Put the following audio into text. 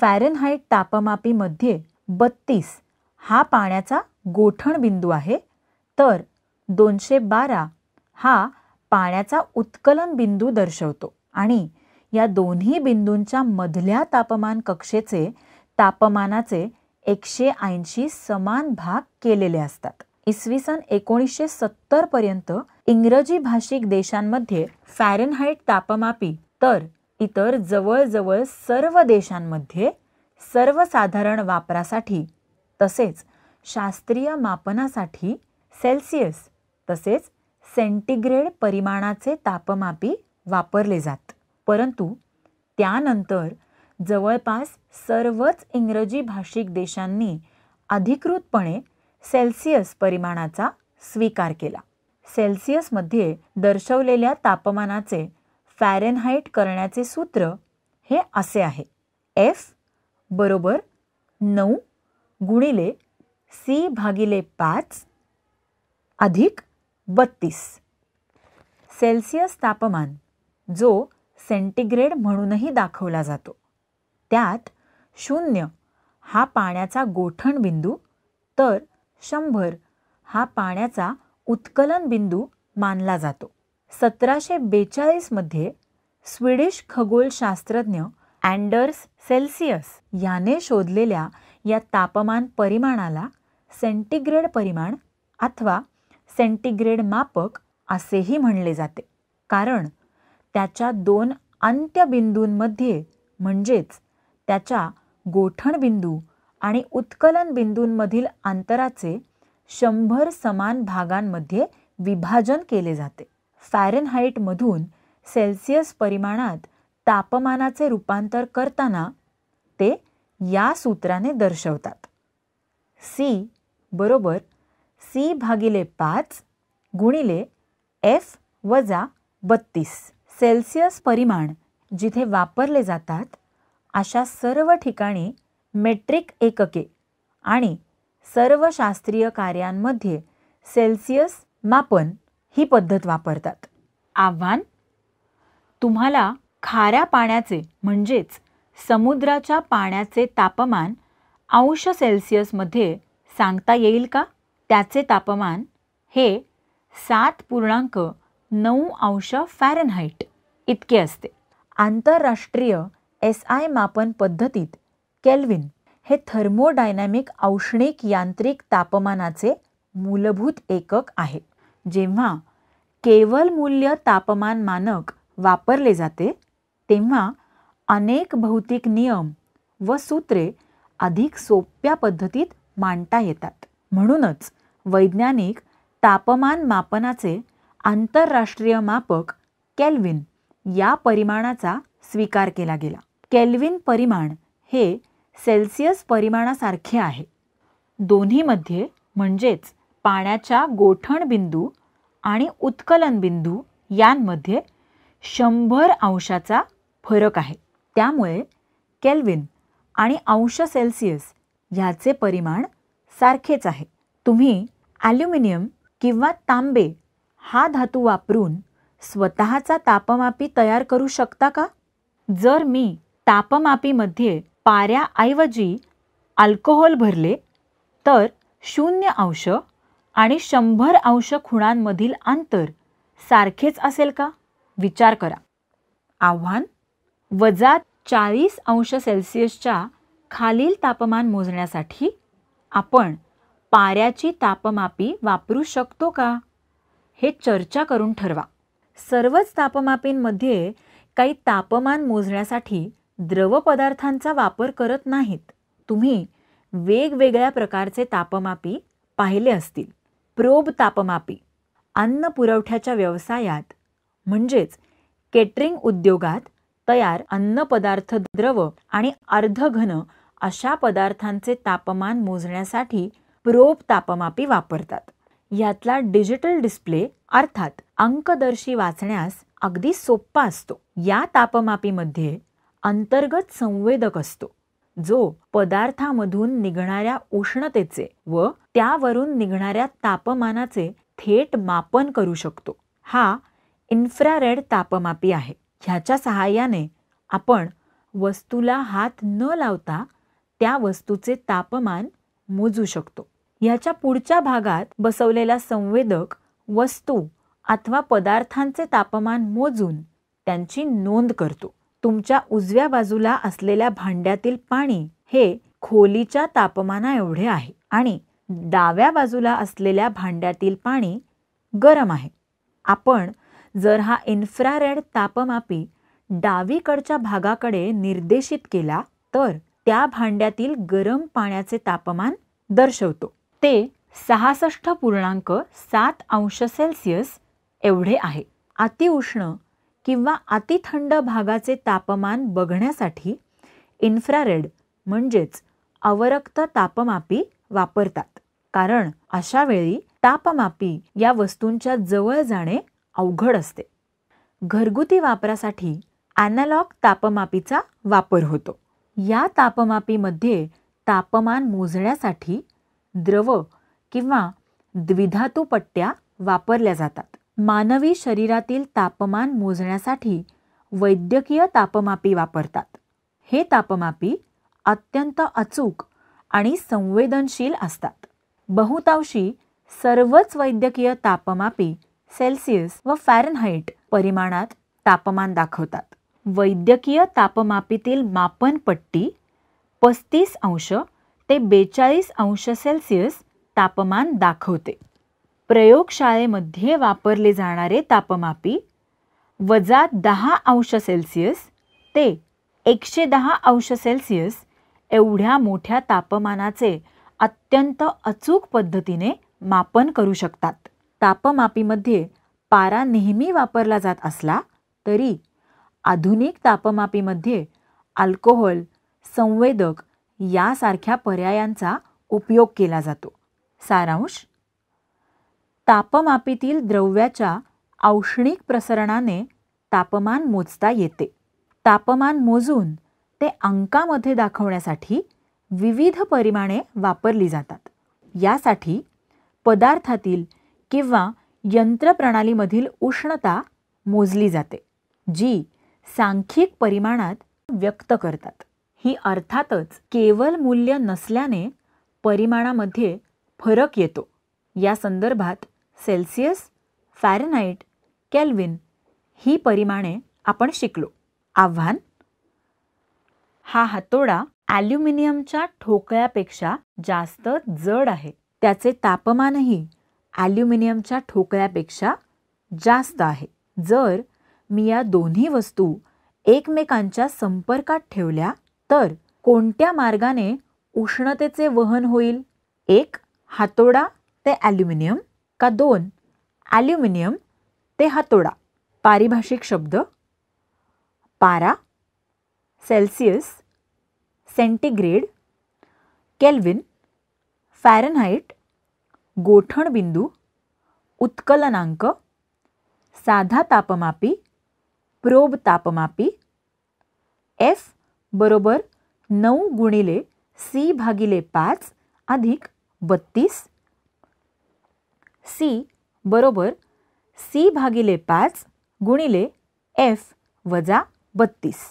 Fahrenheit तापमापीमध्ये बत्तीस हा पाण्याचा गोठण बिंदू आहे तर दोनशे बारा हा पाण्याचा उत्कलन बिंदू दर्शवतो आणि या दोन्ही बिंदूंच्या मधल्या तापमान कक्षेचे तापमानाचे एकशे ऐंशी समान भाग केलेले असतात इसवी सन एकोणीसशे सत्तरपर्यंत इंग्रजी भाषिक देशांमध्ये फॅरेनहाईट तापमापी तर इतर जवळजवळ सर्व देशांमध्ये सर्वसाधारण वापरासाठी तसेच शास्त्रीय मापनासाठी सेल्सिअस तसेच सेंटीग्रेड परिमाणाचे तापमापी वापरले जात परंतु त्यानंतर जवळपास सर्वच इंग्रजी भाषिक देशांनी अधिकृतपणे सेल्सिअस परिमाणाचा स्वीकार केला सेल्सिअसमध्ये दर्शवलेल्या तापमानाचे फॅरेनहाईट करण्याचे सूत्र हे असे आहे एफ बरोबर नऊ गुणिले सी भागिले पाच अधिक बत्तीस सेल्सिअस तापमान जो सेंटीग्रेड म्हणूनही दाखवला जातो त्यात शून्य हा पाण्याचा गोठण बिंदू तर शंभर हा पाण्याचा उत्कलन बिंदू मानला जातो सतराशे बेचाळीसमध्ये स्वीडिश खगोलशास्त्रज्ञ अँडर्स सेल्सियस याने शोधलेल्या या तापमान परिमाणाला सेंटीग्रेड परिमाण अथवा सेंटीग्रेड मापक असेही म्हणले जाते कारण त्याच्या दोन अंत्यबिंदूंमध्ये म्हणजेच त्याच्या गोठणबिंदू आणि उत्कलन बिंदूंमधील अंतराचे शंभर समान भागांमध्ये विभाजन केले जाते फॅरनहाईटमधून सेल्सिअस परिमाणात तापमानाचे रूपांतर करताना ते या सूत्राने दर्शवतात सी बरोबर सी भागिले पाच गुणिले एफ वजा बत्तीस सेल्सिअस परिमाण जिथे वापरले जातात अशा सर्व ठिकाणी मेट्रिक एकके आणि सर्व शास्त्रीय कार्यांमध्ये सेल्सिअस मापन ही पद्धत वापरतात आव्हान तुम्हाला खाऱ्या पाण्याचे म्हणजेच समुद्राच्या पाण्याचे तापमान अंश सेल्सिअसमध्ये सांगता येईल का त्याचे तापमान हे सात पूर्णांक नऊ अंश फॅरनहाईट इतके असते आंतरराष्ट्रीय एस आय मापन पद्धतीत केल्विन हे थर्मोडायनॅमिक औष्णिक यांत्रिक तापमानाचे मूलभूत एकक आहे जेव्हा केवल मूल्य तापमान मानक वापरले जाते तेव्हा अनेक भौतिक नियम व सूत्रे अधिक सोप्या पद्धतीत मांडता येतात म्हणूनच वैज्ञानिक तापमान मापनाचे आंतरराष्ट्रीय मापक केल्विन या परिमाणाचा स्वीकार केला गेला कॅल्विन परिमाण हे सेल्सिअस परिमाणासारखे आहे दोन्हीमध्ये म्हणजेच पाण्याच्या गोठण बिंदू आणि उत्कलन बिंदू यांमध्ये शंभर अंशाचा फरक आहे त्यामुळे केल्विन आणि अंश सेल्सिअस ह्याचे परिमाण सारखेच आहे तुम्ही ॲल्युमिनियम किंवा तांबे हा धातू वापरून स्वतःचा तापमापी तयार करू शकता का जर मी तापमापीमध्ये पाऱ्याऐवजी अल्कोहोल भरले तर शून्य अंश आणि शंभर अंश खुणांमधील अंतर सारखेच असेल का विचार करा आव्हान वजा चाळीस अंश सेल्सिअसच्या खालील तापमान मोजण्यासाठी आपण पाऱ्याची तापमापी वापरू शकतो का हे चर्चा करून ठरवा सर्वच तापमापींमध्ये काही तापमान मोजण्यासाठी द्रव पदार्थांचा वापर करत नाहीत तुम्ही वेगवेगळ्या प्रकारचे तापमापी पाहिले असतील प्रोब तापमापी अन्न पुरवठ्याच्या व्यवसायात म्हणजेच केटरिंग उद्योगात तयार अन्न पदार्थ द्रव आणि अर्धघन अशा पदार्थांचे तापमान मोजण्यासाठी प्रोब तापमापी वापरतात यातला डिजिटल डिस्प्ले अर्थात अंकदर्शी वाचण्यास अगदी सोपा असतो या तापमापीमध्ये अंतर्गत संवेदक असतो जो पदार्थामधून निघणाऱ्या उष्णतेचे व त्यावरून निघणाऱ्या तापमानाचे थेट मापन करू शकतो हा इन्फ्रारेड तापमापी आहे ह्याच्या सहाय्याने आपण वस्तूला हात न लावता त्या वस्तूचे तापमान मोजू शकतो याच्या पुढच्या भागात बसवलेला संवेदक वस्तू अथवा पदार्थांचे तापमान मोजून त्यांची नोंद करतो तुमच्या उजव्या बाजूला असलेल्या भांड्यातील पाणी हे खोलीच्या तापमाना एवढे आहे आणि डाव्या बाजूला असलेल्या भांड्यातील पाणी गरम आहे आपण जर हा इन्फ्रारेड तापमापी डावीकडच्या भागाकडे निर्देशित केला तर त्या भांड्यातील गरम पाण्याचे तापमान दर्शवतो ते सहासष्ट पूर्णांक सात अंश सेल्सिअस एवढे आहे अतिउष्ण किंवा अतिथंड भागाचे तापमान बघण्यासाठी इन्फ्रारेड म्हणजेच अवरक्त तापमापी वापरतात कारण अशा वेळी तापमापी या वस्तूंच्या जवळ जाणे अवघड असते घरगुती वापरासाठी ॲनालॉग तापमापीचा वापर होतो या तापमापीमध्ये तापमान मोजण्यासाठी द्रव किंवा द्विधातू पट्ट्या वापरल्या जातात मानवी शरीरातील तापमान मोजण्यासाठी वैद्यकीय तापमापी वापरतात हे तापमापी अत्यंत अचूक आणि संवेदनशील असतात बहुतांशी सर्वच वैद्यकीय तापमापी सेल्सिअस व फॅरनहाईट परिमाणात तापमान दाखवतात वैद्यकीय तापमापीतील पट्टी पस्तीस अंश ते बेचाळीस अंश सेल्सिअस तापमान दाखवते प्रयोगशाळेमध्ये वापरले जाणारे तापमापी वजा दहा अंश सेल्सिअस ते एकशे दहा अंश सेल्सिअस एवढ्या मोठ्या तापमानाचे अत्यंत अचूक पद्धतीने मापन करू शकतात तापमापीमध्ये पारा नेहमी वापरला जात असला तरी आधुनिक तापमापीमध्ये अल्कोहोल संवेदक यासारख्या पर्यायांचा उपयोग केला जातो सारांश तापमापीतील द्रव्याच्या औष्णिक प्रसरणाने तापमान मोजता येते तापमान मोजून ते अंकामध्ये दाखवण्यासाठी विविध परिमाणे वापरली जातात यासाठी पदार्थातील किंवा यंत्रप्रणालीमधील उष्णता मोजली जाते जी सांख्यिक परिमाणात व्यक्त करतात ही अर्थातच केवळ मूल्य नसल्याने परिमाणामध्ये फरक येतो या संदर्भात सेल्सिअस फॅरनाईट केल्विन ही परिमाणे आपण शिकलो आव्हान हा हातोडा ॲल्युमिनियमच्या ठोकळ्यापेक्षा जास्त जड आहे त्याचे तापमानही ॲल्युमिनियमच्या ठोकळ्यापेक्षा जास्त आहे जर मी या दोन्ही वस्तू एकमेकांच्या संपर्कात ठेवल्या तर कोणत्या मार्गाने उष्णतेचे वहन होईल एक हातोडा ते ॲल्युमिनियम का दोन ॲल्युमिनियम ते हातोडा पारिभाषिक शब्द पारा सेल्सिअस सेंटीग्रेड केल्विन फॅरनहाईट गोठणबिंदू उत्कलनांक साधा तापमापी प्रोब तापमापी एफ बरोबर नऊ गुणिले सी भागिले पाच अधिक बत्तीस सी बरोबर सी भागिले पाच गुणिले एफ वजा बत्तीस